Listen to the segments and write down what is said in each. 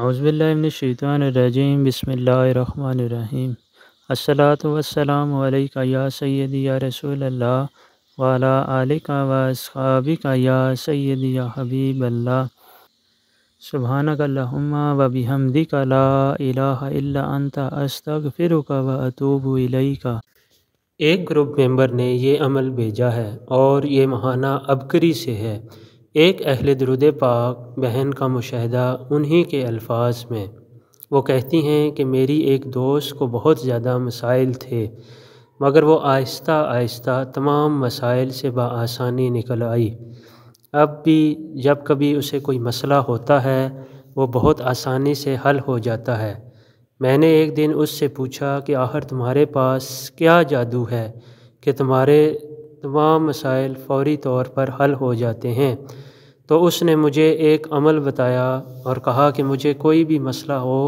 हौज़बिल्लिनशैतरजीम बसमीम अस्सलात वसलाम या सैद या रसूल अल्लाह वाला आलिका वाबिका या सैद या हबीब अल्लाह सुबहानकल्लहुम्मा व बिहमदिका ला इलाहा इल्ला अंता अस्तगफिरुका व अतूबु एक ग्रुप मेंबर ने ये अमल भेजा है और ये महाना अबकरी से है एक अहल दरुद पाक बहन का मुशाह उन्हीं के अल्फाज में वो कहती हैं कि मेरी एक दोस्त को बहुत ज़्यादा मसाइल थे मगर वो आहिस्ता आहिस्ता तमाम मसाइल से बसानी निकल आई अब भी जब कभी उसे कोई मसला होता है वो बहुत आसानी से हल हो जाता है मैंने एक दिन उससे पूछा कि आखिर तुम्हारे पास क्या जादू है कि तुम्हारे तमाम मसाइल फौरी तौर पर हल हो जाते हैं तो उसने मुझे एक अमल बताया और कहा कि मुझे कोई भी मसला हो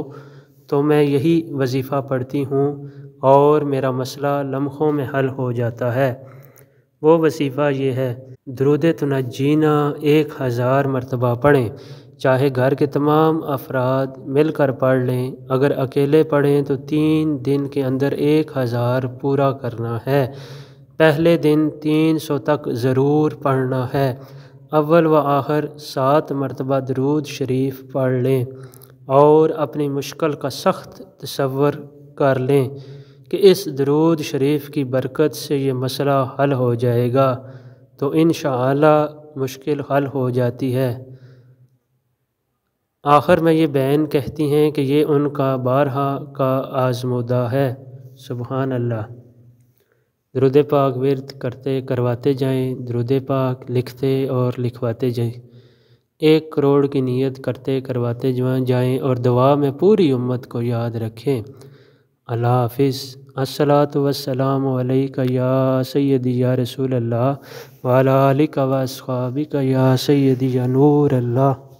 तो मैं यही वजीफ़ा पढ़ती हूँ और मेरा मसला लम्हों में हल हो जाता है वो वसीफ़ा ये है द्रुद तनजीना एक हज़ार मरतबा पढ़ें चाहे घर के तमाम अफराद मिल कर पढ़ लें अगर अकेले पढ़ें तो तीन दिन के अंदर एक हज़ार पूरा करना है पहले दिन तीन सौ तक ज़रूर पढ़ना है अव्वल व आखिर सात मरतबा दरूद शरीफ पढ़ लें और अपनी मुश्किल का सख्त तस्वर कर लें कि इस दरूद शरीफ की बरकत से ये मसला हल हो जाएगा तो इन मुश्किल हल हो जाती है आखिर में ये बहन कहती हैं कि ये उनका बारहा का आजमदा है सुबहानल्ला दरुद पाक विरद करते करवाते जाएं दरुद पाक लिखते और लिखवाते जाएं एक करोड़ की नीयत करते करवाते जाएं और दुआ में पूरी उम्मत को याद रखें अल्लाह हाफिज़ असलात वसलाम या सैदी या रसूल अल्लाह वाल का वासबिक या सैदी या नूर अल्लाह